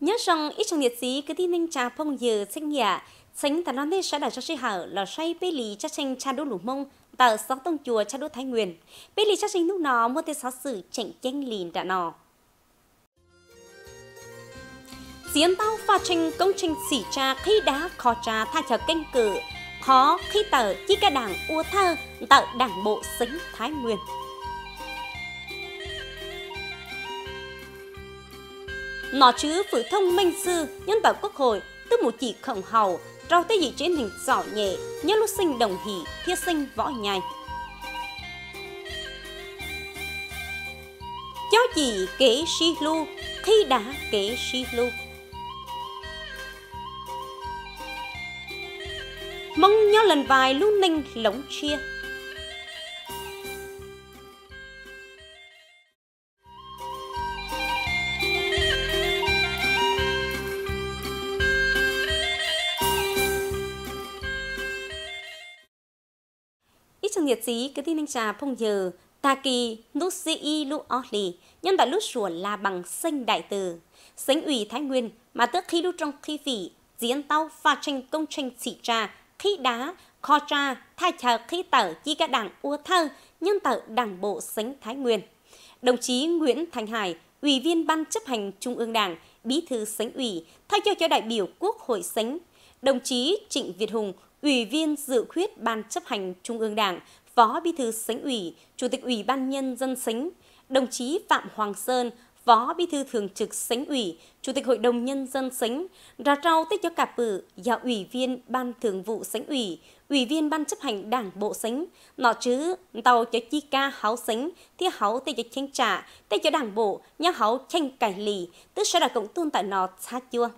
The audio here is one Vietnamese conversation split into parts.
nhớ rằng ít trong nhiệt sĩ cái tin anh cha phong giờ sinh nhà sánh tà non thế sẽ đã cho sĩ hảo là xoay bê lì cha tranh cha đô lũ mông tại sáu tông chùa cha đô thái nguyên bê lì cha tranh lúc nó mua tên sáu sử chạy chen lìn đã nò diễn tao pha tranh công trình xỉ cha khi đá khó cha tha cho canh cử khó khi tờ chi ca đảng ua thơ tờ đảng bộ xính thái nguyên nó chứ phụ thông minh sư nhân bảo quốc hội tức một chỉ khổng hầu trao tới dị trên hình giỏ nhẹ nhân lúc sinh đồng hỷ thiết sinh võ nhai cháu chỉ kế si lu thi đá kế si lu mong nhau lần vài lúc ninh lóng chia sĩ cái tin anh trà phong giờ ta kỳ nút sĩ y lũ o lì nhân đại lũ sủa là bằng sinh đại từ sánh ủy thái nguyên mà tức khi lũ trong khi vị diễn tao pha tranh công tranh xỉ trà khi đá kho trà thay chờ khi tở chi các đảng ua thơ nhân tờ đảng bộ sánh thái nguyên đồng chí nguyễn thành hải ủy viên ban chấp hành trung ương đảng bí thư sánh ủy thay cho cho đại biểu quốc hội sánh đồng chí trịnh việt hùng ủy viên dự khuyết ban chấp hành trung ương đảng Phó Bí thư Sánh ủy, Chủ tịch Ủy ban nhân dân Sánh, đồng chí Phạm Hoàng Sơn, Phó Bí thư Thường trực Sánh ủy, Chủ tịch Hội đồng nhân dân Sánh, ra trao tích cho cả bử, và ủy viên Ban Thường vụ Sánh ủy, ủy viên Ban chấp hành Đảng bộ Sánh, nọ chứ tàu cho chi ca háo Sánh, thì háo tê cho chanh trả, tê cho Đảng bộ, nhà háo chanh cải lì, tức sẽ là cộng tôn tại nọ xa chưa.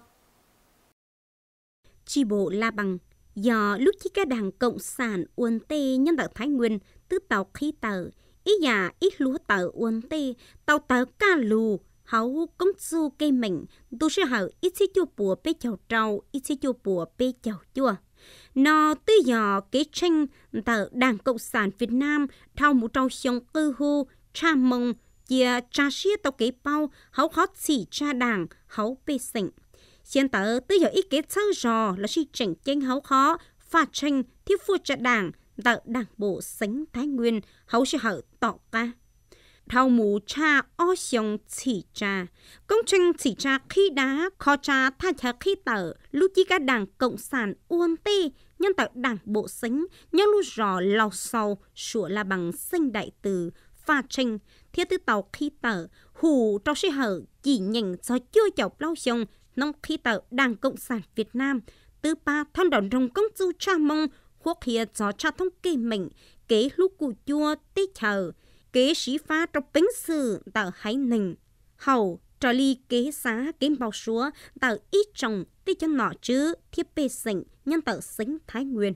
Chi bộ La Bằng do lúc chỉ cả đảng Cộng sản uốn tê nhân đạo Thái Nguyên tư tàu khí tờ, ý già ít lúa tờ uốn tê, tàu tờ ca lù, hấu công su cây mình, tu sẽ hậu ít sẽ chua bùa bê chầu trâu, ít sẽ chua bùa bê chầu chua. Nó tư dò kế tranh tờ Đảng Cộng sản Việt Nam thao mũ trâu sông cư hô, cha mông, chia cha xía tàu kế bao, hấu hót chỉ cha đảng, hấu bê xịnh hiện tại tới giờ ý kiến sâu rò là sự chỉnh chênh hấu khó phá tranh thì phu trợ đảng tạo đảng bộ sánh thái nguyên hấu sự hậu tọ ca thao mù cha o xiong chỉ cha công trình chỉ cha khi đá kho cha tha cha khi tờ lúc chỉ cả đảng cộng sản uôn tê nhân tạo đảng bộ sánh nhân lúc rò lò sau sủa là bằng sinh đại từ pha tranh thiết tư tàu khi tờ hù trong sĩ hở chỉ nhận cho chưa chọc lâu xong nông khi tờ Đảng Cộng sản Việt Nam từ ba thon đòn rồng công du cha mong quốc hiệp cho cha thông kỳ mình kế lúc cụ chua tê chờ kế sĩ pha trong tính sự tờ hãy nình hầu trò ly kế xá kế bao súa tờ ít trồng tê cho nọ chứ thiết bê sỉnh nhân tờ xính thái nguyên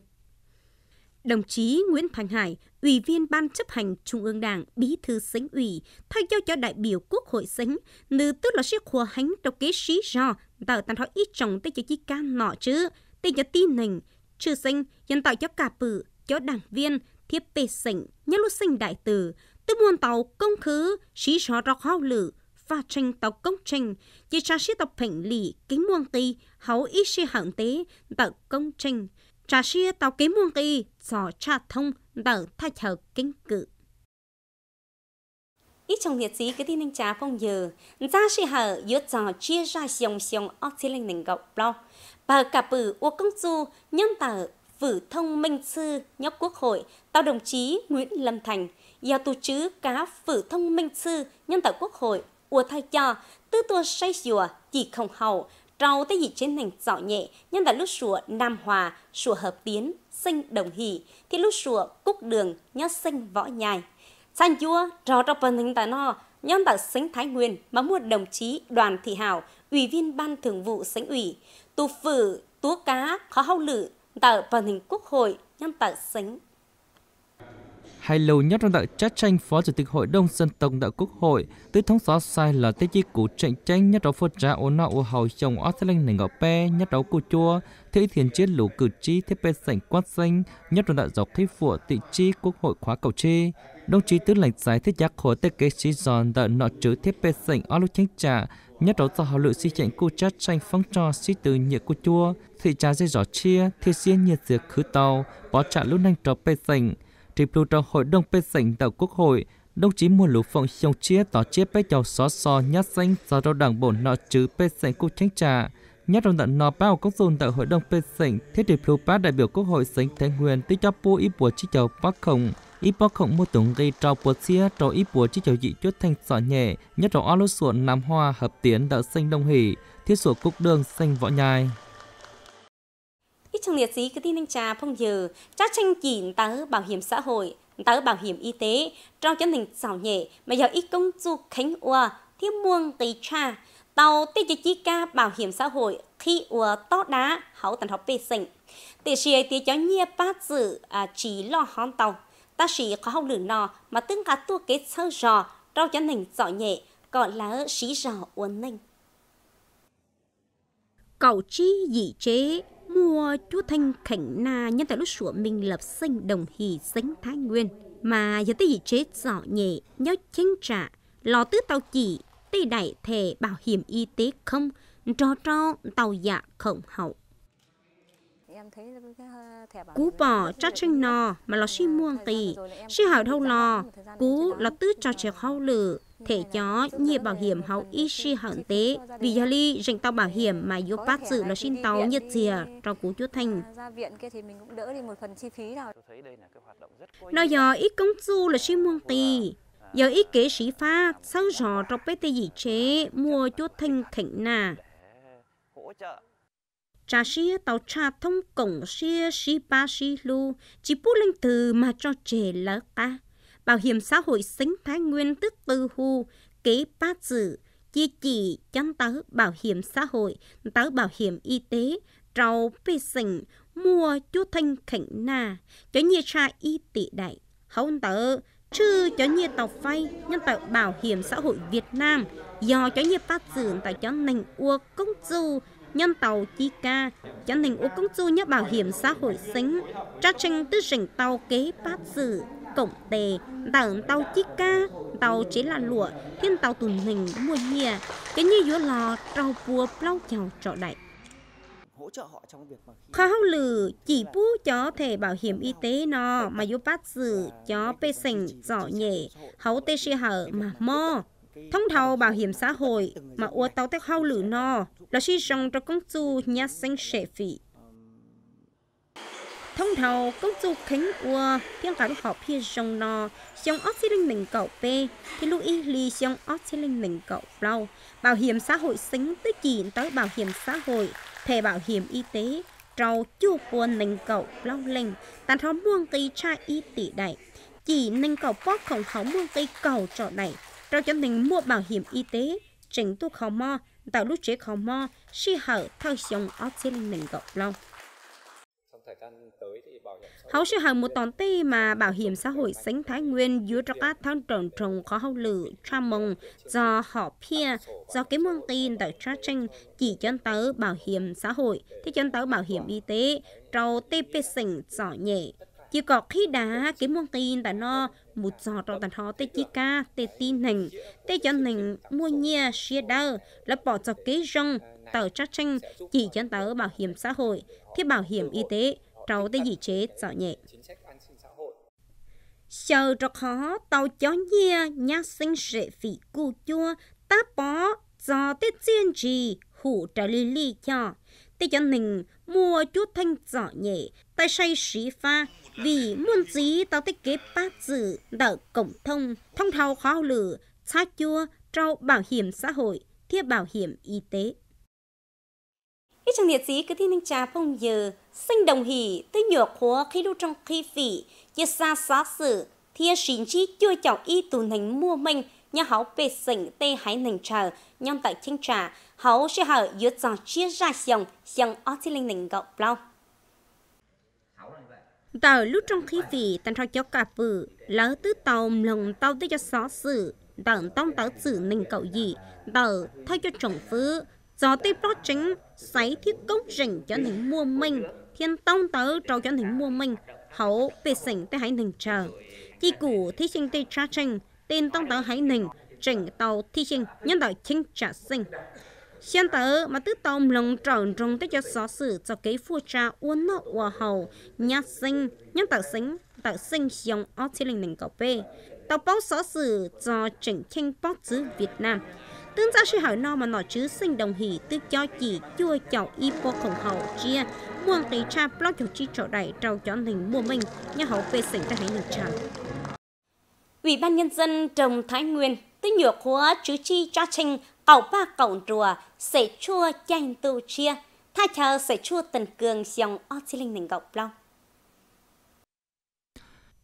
đồng chí Nguyễn Thành Hải Ủy viên Ban chấp hành Trung ương Đảng, Bí thư Sánh ủy, thay cho cho đại biểu Quốc hội Sánh, nữ tức là sẽ khóa hành trong kế sĩ do, tạo tàn hóa ít trọng tới cho chi ca nọ chứ, tới cho tin hình trừ sinh, dân tạo cho cả bự, cho đảng viên, thiếp bê sinh nhân lúc sinh đại tử, tư muôn tàu công khứ, sĩ rõ rọc hao lử, và trình tàu công trình, chỉ trả sĩ tàu phỉnh lì, kính muôn tì, hấu ít sĩ hạng tế, tạo công trình, trả sĩ tàu kính muôn tì, giỏ trả thông, tờ thay chờ kính cự. Ít trong nhiệt sĩ cái tin anh trả phong giờ, ra sĩ hở yết cho chia ra xiong xiong ốc chí linh nền gọc lo. Bà cả bử ô công du nhân tờ vử thông minh sư nhóc quốc hội tao đồng chí Nguyễn Lâm Thành, giao tù chứ cá vử thông minh sư nhân tờ quốc hội ua thay cho tư tua say dùa chỉ không hậu rau tới dị trên thành giỏ nhẹ, nhân là lúc sủa Nam Hòa, sủa Hợp Tiến, sinh Đồng Hỷ, thì lúc sủa Cúc Đường, nhớ sinh Võ Nhài. San chua, rò trong phần thành tà no, nhân tại sinh Thái Nguyên mà mua đồng chí Đoàn Thị Hảo, ủy viên ban thường vụ sánh ủy, tù phử, tú cá, khó hao lự, tại phần hình quốc hội, nhân tại sinh hay lâu nhất trong đợi chắc tranh Phó Chủ tịch Hội đồng Dân tộc đại Quốc hội, tới thống gió sai là tới chi cụ tranh tranh nhất đấu phật trả ổ nọ ổ hầu chồng ổ xe lênh ngọ pe, nhất đấu cô chua, thế thiền chiến lũ cử tri thế pe sảnh quát xanh, nhất trong đợi dọc thế phụ tị chi Quốc hội khóa cầu chi. Đồng chí tư lệnh giải thích giác hội tế kế trí giòn đợi nọ chữ thế pe sảnh ổ lúc chánh trả, nhất đấu do hậu lựa si chạy cô chắc tranh phong cho si từ nhựa cô chua, thị trà dây giỏ chia, thị xiên nhiệt dược khứ tàu, bỏ trả lúc nhanh trò pe sảnh. Trên Pluto hội đồng bên sảnh đạo quốc hội, đồng chí mua lũ phòng sông chia tỏ chia bế chào xó xò nhát xanh do đo đảng bộ nọ chứ bên sảnh cục tránh trà. Nhát trong tận nọ bao các dồn tại hội đồng bên sảnh thiết điệp lưu bá đại biểu quốc hội sảnh thái nguyên tích cho bố ý bùa chi chào bác khổng. Ý bác khổng mua tổng gây trao bùa chia trò ý bùa chi chào dị chốt thanh sọ nhẹ nhất áo alo sụn nam hoa hợp tiến đã xanh đông hỉ thiết sủa cúc đường xanh võ nhai trong liệt sĩ cứ tin anh cha phong giờ chắc tranh chỉ tớ bảo hiểm xã hội tớ bảo hiểm y tế trong chân thành xảo nhẹ mà giờ ít công du khánh ua thiết muôn tì cha tàu tê chế chi ca bảo hiểm xã hội khi ua to đá hậu tần học về sinh tê xì tê cháu nhia bát dự à, chỉ lo hòn tàu ta chỉ có học lửa nò mà tương cả tua kế sơ rò trong chân thành xảo nhẹ gọi là sĩ rò uốn ninh cậu chi dị chế vua chú Thanh Khảnh Na nhân tại lúc sủa mình lập sinh đồng hì sánh Thái Nguyên mà giờ tới gì chết rõ nhẹ nhớ chính trả lò tứ tàu chỉ tây đại thể bảo hiểm y tế không cho cho tàu dạ khổng hậu Ờ, cú bỏ cho tranh nò mà ờ, là xin muông tì, xin hỏi đâu nò cú là tứ cho chiếc hậu lử, thể chó nhị bảo hiểm hậu ít xí hận tế, vì gia ly dành tao bảo hiểm mà yếu bát sự là xin tàu nhiệt dìa ờ, cho cú chú thành. nói giờ ít công du là xin muông tì, giờ ít kế sĩ pha sáng rõ trong bế tê dị chế mua chú thanh khảnh nà trà xia tàu trà thông cổng xia xi ba xi lu chỉ bút linh từ mà cho trẻ lỡ ta bảo hiểm xã hội sinh thái nguyên tức tư hu kế ba chữ chia chỉ chăm tới bảo hiểm xã hội tới bảo hiểm y tế trâu bê sinh mua chú thanh khảnh na cho nhị trà y tỷ đại hậu tớ chứ cho nhị tàu phay nhân tàu bảo hiểm xã hội Việt Nam do cho nhị phát dưỡng tại cho nành ua công du nhân tàu Tika, chắn hình ô công du nhớ bảo hiểm xã hội xính, cho trình tư rỉnh tàu kế phát dự, cổng tề, tảng tàu ca, tàu chế là lụa, thiên tàu tùn hình mua nhìa, cái như dúa lò, trâu vua plau chào trọ đại hỗ trợ Khó hậu lử chỉ bú cho thể bảo hiểm y tế nó mà dù phát dự cho bê sình rõ nhẹ hấu tê sĩ hở mà mò Thông thầu bảo hiểm xã hội mà ua tàu tết hao lử no là chi rong cho công chú nhà sinh sẽ phỉ. Thông thầu công chú khánh ua tiếng cả họ phía rong no xong ốc xí linh mình cậu bê thì lưu ý lì xong ốc xí linh mình cậu lâu. Bảo hiểm xã hội xính tới chỉ tới bảo hiểm xã hội, thẻ bảo hiểm y tế, trâu chu buồn nành cậu lâu lình, tàn thó muông cây cha y tỷ đại chỉ nên cậu bóc không khó muôn cây cầu trọ đại rồi cho mình mua bảo hiểm y tế trình tu khó mo, tạo lúc chế khó mo, si hở thao xong ở trên mình gọc lâu hậu sư hậu một tòn tây mà bảo hiểm xã hội sánh thái nguyên dưới ra các thao trồng trồng có hậu lử tra mừng do họ pia do cái mương tin tại tra tranh chỉ chân tới bảo hiểm xã hội thì chân tới bảo hiểm y tế trâu tê pê sỉnh giỏ nhẹ chỉ có khi đã cái môn tin ta nó một giọt trong ta họ tê chỉ ca tê tin nành tê cho nành mua nhà xe đơ là bỏ cho cái rong tờ chắc tranh chỉ cho tờ bảo hiểm xã hội thiết bảo hiểm y tế cháu tê gì chế sợ nhẹ chờ cho khó tàu cho nhia nhá sinh rệ phỉ cụ chua tá bỏ giò tê chuyên trì hủ trợ lý lý cho tê chân nình mua chút thanh giỏ nhẹ tay say xí pha vì muôn dí tao tích kế bác dự đỡ cổng thông thông thao khó lử xa chua trao bảo hiểm xã hội thiết bảo hiểm y tế ít chẳng liệt sĩ cứ thiên ninh trà phong giờ sinh đồng hỷ tới nhược khóa khi lưu trong khi phỉ chia xa xá sự thia xin chi chưa chọc y tù nành mua mình nhà hảo bề sảnh tê hái nành trà nhằm tại tranh trà hầu sẽ 好是好，有种接 ra xong, xong ở trên linh linh gọc lâu. Tàu lúc trong khi vì tàn trò cho cả vử, lỡ tứ tàu lồng tàu tới cho xó sự, tàu tông tàu xử ninh cậu gì, tàu thay cho chồng phứ, gió tây bó chính, xoáy thiết công rỉnh cho nỉnh mua mình, thiên tông tàu trò cho nỉnh mua mình, hậu về sỉnh tới hãy nỉnh chờ. Chi củ thi sinh tây tra trình, tên tông tàu hãy nỉnh, trình tàu thi sinh nhân tàu chính trả sinh hiện tại mà tự tôm lòng tròn trong tới cho xó sự cho cái phụ cha uốn nọ hòa hậu nhà sinh nhân tạo sinh tạo sinh dòng ở trên linh đình bê tàu báo xó sự cho chỉnh kinh báo chữ Việt Nam tương giáo sư hỏi nó mà nó chứ sinh đồng hỷ tư cho chỉ chua chậu y bộ khổng hậu chia muôn tí cha blog chủ chi chỗ đại trâu cho hình mua mình nhà hậu về sinh ra hãy nhìn chàng Ủy ban nhân dân trồng Thái Nguyên tích nhược hóa chứ chi cho trình cậu ba cậu rùa sẽ chua chanh tu chia tha chờ sẽ chua tần cường dòng o chi linh nành gọc long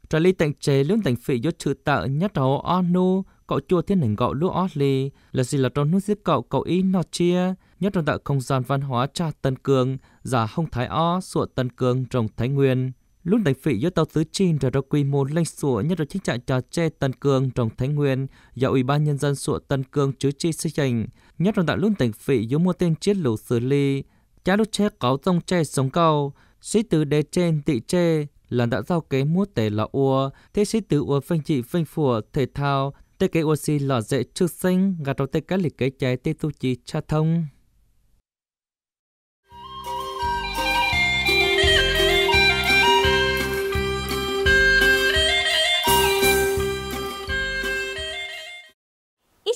trả lý tành chế lương tành phị do chữ tạo nhất đầu o nu cậu chua thiên nành gọc lúa o lì là gì là trong nước giết cậu cậu ý nọ chia nhất trong tạo không gian văn hóa cha tân cường giả hông thái o sụa tân cường trồng thái nguyên Lúc đánh phỉ do tàu tứ chin trở ra quy mô lên sủa nhất là chính trại trò tre Tân Cương trong Thái Nguyên do Ủy ban Nhân dân sủa Tân Cương chứa chi xây hành. Nhất là tại lúc đánh phỉ do mua tên chiến lũ xử lý. Chá lúc che có dòng tre sống cao. Sĩ tử đế trên tị tre là đã giao kế mua tể là ua. Thế sĩ tử ua phanh trị phanh phùa thể thao. Tê kế ua si là dễ trước sinh gạt đầu tê cá lịch kế trái tê tu chi cha thông.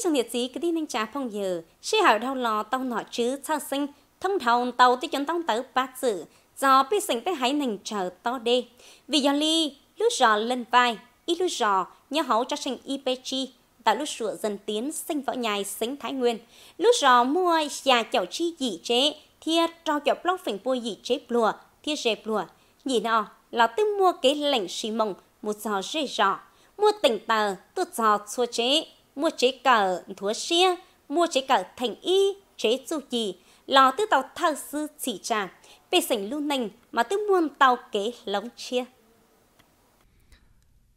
chẳng địa chỉ cái đi nên trả phong giờ sĩ hảo đau lò tàu nọ chứ sao sinh thông thông tàu tới chọn tông tới bác sự do biết sinh tới hãy nành chờ to đê vì do ly lúc giò lên vai ít lúc giò nhớ hấu cho sinh ipg tại lúc sửa dần tiến sinh võ nhài sinh thái nguyên lúc giò mua già chậu chi dị chế thia trao chậu blog phình bôi dị chế plùa thia rè plùa nhị nọ là tư mua cái lệnh xì mông một giò rê giò mua tỉnh tờ tôi giò xua chế mua chế cả thua xia mua chế cả thành y chế chu gì lo tư tàu thao sư chỉ trà bề sảnh lưu nành mà tư muôn tàu kế lóng chia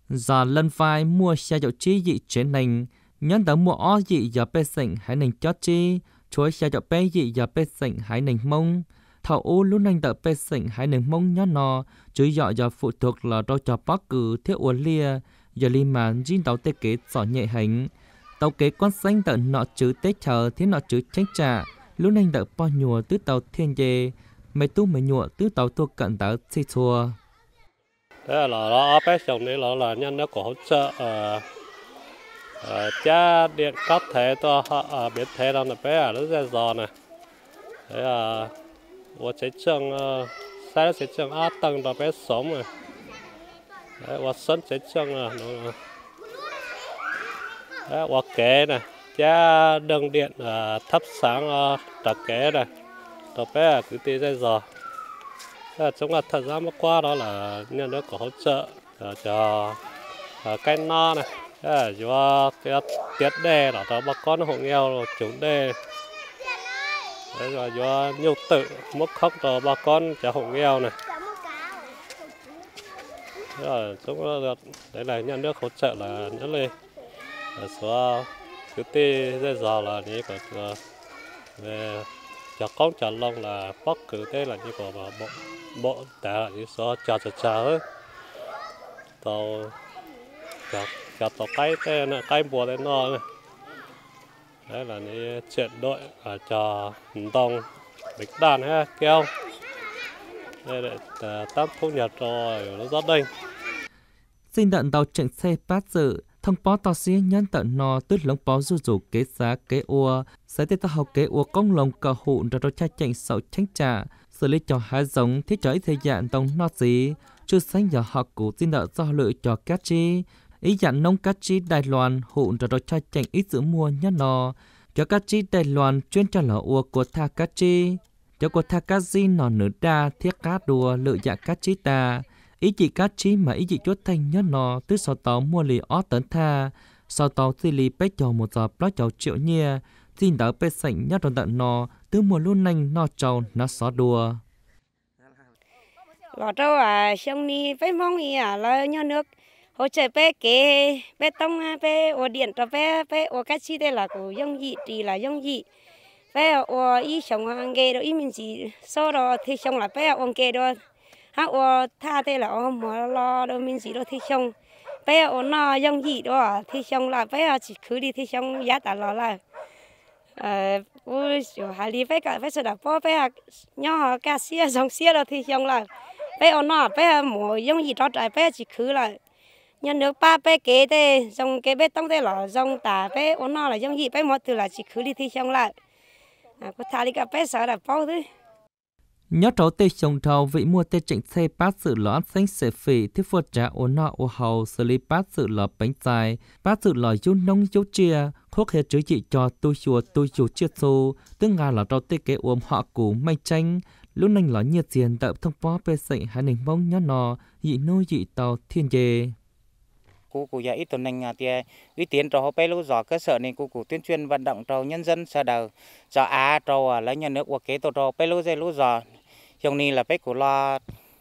giờ lân phai mua xe dạo chi dị chế nành nhân tớ mua o dị giờ bề sảnh hãy nành chót chi chối xe dạo bê dị giờ bề sảnh hãy nành mông thảo u lúc nành tớ bề sảnh hãy nành mông nhớ nò chứ dọ giờ phụ thuộc là đo cho bác cử thiết uốn lia giờ li mà jin tàu tê kế sỏ nhẹ hành tàu kế quan xanh tận nọ chứ tết chờ thế nọ chứ tránh trà lúc nành tờ po nhùa tứ tàu thiên dê mày tu mày nhùa tứ tàu thua cận tàu xì chùa. thế là nó bé chồng đấy là là nhân nó có hỗ trợ ở ờ, cha ờ, điện cấp thế to họ ờ, biết thế đâu là bé nó à, ra giò này thế à 我这种啊，三十种阿等到别爽嘛，哎，我生这种啊，侬。đó, hoặc kế này cha đường điện uh, thắp sáng uh, tập kế này tập bé cứ tí dây giờ là chúng là thật ra mới qua đó là nhân nước có hỗ trợ uh, cho uh, cái no này là do cái tiết đề đó đó bà con hộ nghèo chủ chúng đề đấy là do nhiều tự mất khóc cho bà con cho hộ nghèo này đấy là chúng là đấy là nhà nước hỗ trợ là nhớ lên xóa thứ tê ra giò là như của về chả con chả long là bắc cứ thế là như của bộ bộ đã là như xóa chả chả chả ấy tàu chả chả tàu cái thế là cái bùa đấy nó này đấy là như chuyện đội ở à, trò đồng bịch đàn ha keo đây là à, tam thu nhật rồi nó rất đây sinh đoạn tàu trưởng xe bát dự thông báo tàu sĩ nhân tận nò tức lông báo dù dù kế giá kế ua sẽ tiếp tục học kế ua công lòng cờ hụn ra rồi cha chạy sầu tránh trả xử lý cho hai giống thiết trở ít thời gian tông nó gì chưa sáng giờ họ cụ tin nợ do lựa cho cá chi ý dạng nông cá chi đài loan hụn ra rồi cha chạy ít giữ mua nhân nò cho cá chi đài loan chuyên cho lò ua của tha cá chi cho của tha cá gì nó nửa đa thiết cá đùa lựa dạng cá chi ta ý chị cá chí mà ý chị chốt thanh nhớ nó tức sau tàu mua lì ó tấn tha sau tàu thì lì bé chầu một giờ bao chầu triệu nhia tin đỡ bé sảnh nhớ đòn tận nó tứ mùa luôn nành nó chầu nó xó đùa lọ trâu à xong đi phải mong ý à là nhớ nước hỗ trợ bé kế bé tông bé ô điện cho bé bé ô cá chí đây là của dông dị thì là dông dị bé ô ý xong nghe ghê ý mình chỉ sau đó thì xong là bé ăn nghe đó hắc o tha thế là ông mà lo đâu mình gì đâu thế xong bây giờ nó dông gì đó thế xong là bây giờ à, chỉ cứ đi thế xong giá tả lo là ờ ôi chỗ hà đi phải cả phải sợ đạp bây giờ à, nhỏ cá xia giống xia đó thế xong là bây giờ nó bây giờ mùa dông gì đó trời bây giờ chỉ cứ là nhân nước ba bé kế thế dòng kế bé tông thế là dòng tả bé ổn nó là dòng gì bé một từ là chỉ cứ đi thi xong lại à có thà đi cả bé sợ là bao thứ Nhớ cháu tê chồng thầu vị mua tê trịnh xe bát sự lọ xanh xe phì thiết phật trả ổn nọ ổ hầu xử lý bát sự lọ bánh dài, bát sự lọ chú nông chú chia, khúc hết chữ trị cho tu chùa tu chú chia xu, tức ngà là trấu tê kế ôm họ củ may tranh, lúc nành lọ nhiệt diện tạo thông bó bê sệnh hai nình bông nhớ nọ, dị nuôi dị tàu thiên dê cụ cụ giờ ít tuần này thì uy tín cho họ bé lúc giỏ cơ sở này cụ cụ tuyên truyền vận động cho nhân dân sở đầu cho á cho lấy nhà nước quốc kế tổ cho bé lúc dây lúc giỏ trong ni là bé của lo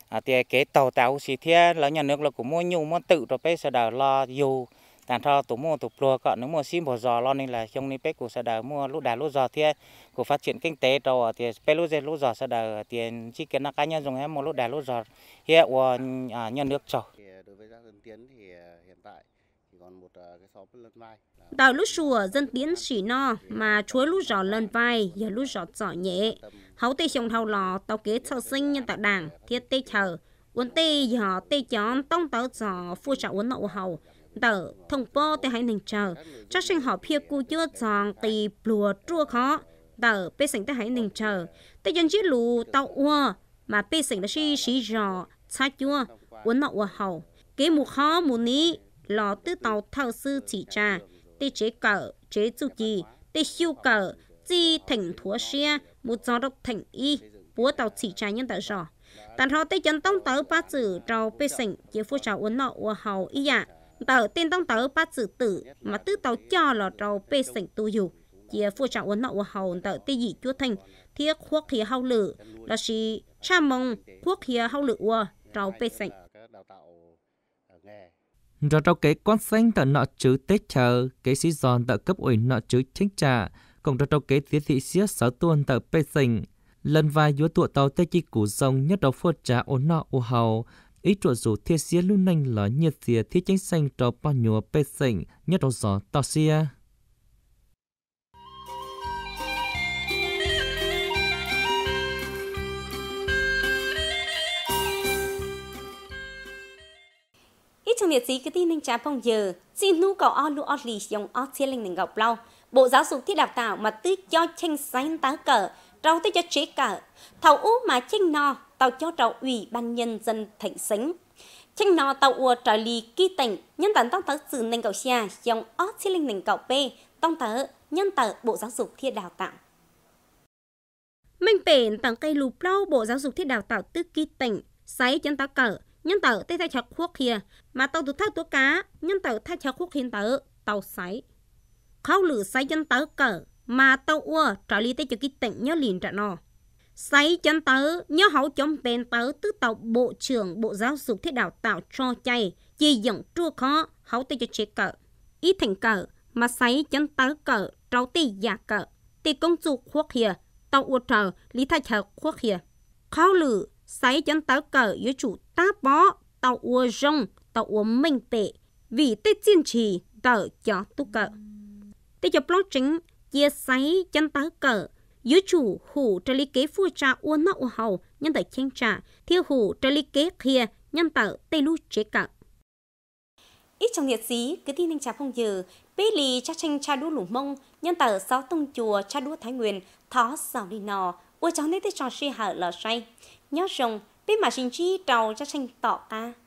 à, thì cái tàu tàu xí thế là nhà nước là cũng mua nhu mua tự rồi bé sẽ đào lo dù tàn thao tụ mua tụ pro cọ nếu mua xin bỏ giò lo nên là trong ni bé của sẽ đào mua lúa đào lúa giò thế của phát triển kinh tế rồi thì bé lúa giờ lúa giò sẽ đào tiền chi cái nó cá nhân dùng hết một lúa đào lúa giò hiện của à, nhà nước trồng à, đối với các dân tiến thì à, hiện tại Đào lúa sùa dân tiến chỉ no mà chuối lúa giò lân vai, giờ lúa giò giỏ nhẹ hấu tê sông thâu lò tàu kế sau sinh nhân tạo đảng thiết tê chờ uốn tê giờ tê chọn tông tớ giò phu sợ uốn nậu hậu tờ thông po tê hãy nình chờ cho sinh họ phía cu chưa giòn tì plùa chua khó tờ bê sinh tê hãy nình chờ tê dân chí lù tàu ua mà bê sinh là xí xí giò xa chua uốn nậu hầu kế mù khó mù ní lò tư tàu thao sư chỉ trà tê chế cờ chế chu kỳ tê siêu cờ chi thành thúa xe một gió độc thành y búa tàu chỉ trái nhân tạo rõ tàn họ tây chân tông tớ ba chữ trào bê sỉnh chế phu trào uốn nọ ua hầu y dạ tờ tên tông tớ ba chữ tử mà tư tàu cho là trào bê sỉnh tu dù chế phu trào uốn nọ ua hầu tờ tê dị chúa thành thiết khuốc hìa hậu lự là xì cha mong khuốc hìa hậu lự ua trào bê sỉnh rồi trâu kế quan xanh tờ nọ chữ tết chờ kế sĩ giòn tờ cấp ủy nọ chữ chính trà công cho trâu kế tiến thị xía sáu tuần tờ bê sinh. Lần vài dúa tụa tàu tê chi củ rồng nhất đầu phốt trá ổn nọ ô hầu, ý trụ dù thiết xía lưu nanh là nhiệt xía thiết chính xanh trò bao nhùa bê sinh nhất đầu gió tàu xía. ít trong nhiệt sĩ cái tin nên trả phong giờ xin nu cầu ao lu ao lì dùng ao chia linh nên gặp lâu Bộ Giáo dục thiết đào tạo mà tư cho tranh sáng tá cờ, trâu tư cho chế cờ, thầu ú mà tranh no, tàu cho trâu ủy ban nhân dân thành xính. Tranh no tàu ua trở lì kỳ tỉnh, nhân tấn tông tớ dự nền cầu xa, dòng ó chí linh nền cầu B, tông tớ nhân tờ Bộ Giáo dục thiết đào tạo. Minh bền tầng cây lù plau Bộ Giáo dục thiết đào tạo tư kỳ tỉnh, sấy chân tá cờ, nhân tờ tê thay cho khuốc kia, mà tàu tụ thay tố cá, nhân tờ thay cho khuốc hiên tờ, tàu sấy khâu lử xây chân tớ cỡ mà tao ua trở lý tới cho cái tỉnh nhớ liền trả nọ xây chân tớ nhớ hậu chống bên tớ tứ tàu bộ trưởng bộ giáo dục thiết đào tạo cho chay chỉ dẫn chua khó hậu tới cho chế cỡ ý thành cỡ mà xây chân tớ cỡ trâu tì giả cỡ tì công chủ quốc hiệp tàu ua trở lý thay chờ quốc hiệp khâu lử xây chân tớ cỡ với chủ ta bó tàu ua rong tàu ua minh tệ vì tết chiến trì tờ cho tu cỡ Tế cho blog chính chia sấy chân tá cờ Dưới chủ hủ trợ lý kế phu cha uôn nọ u hầu nhân tại chênh trà. Thiêu hủ trợ lý kế kia nhân tạo tây lu chế cỡ. Ít trong nhiệt sĩ cứ tin anh trà phong dừ, bế lì cha tranh cha đua lủng mông, nhân tờ sáu tông chùa cha đua thái nguyên, thó sào đi nò, uôn cháu nấy tế trò suy hở lò say. Nhớ rồng, bế mà sinh chi trầu cha tranh tọ ca.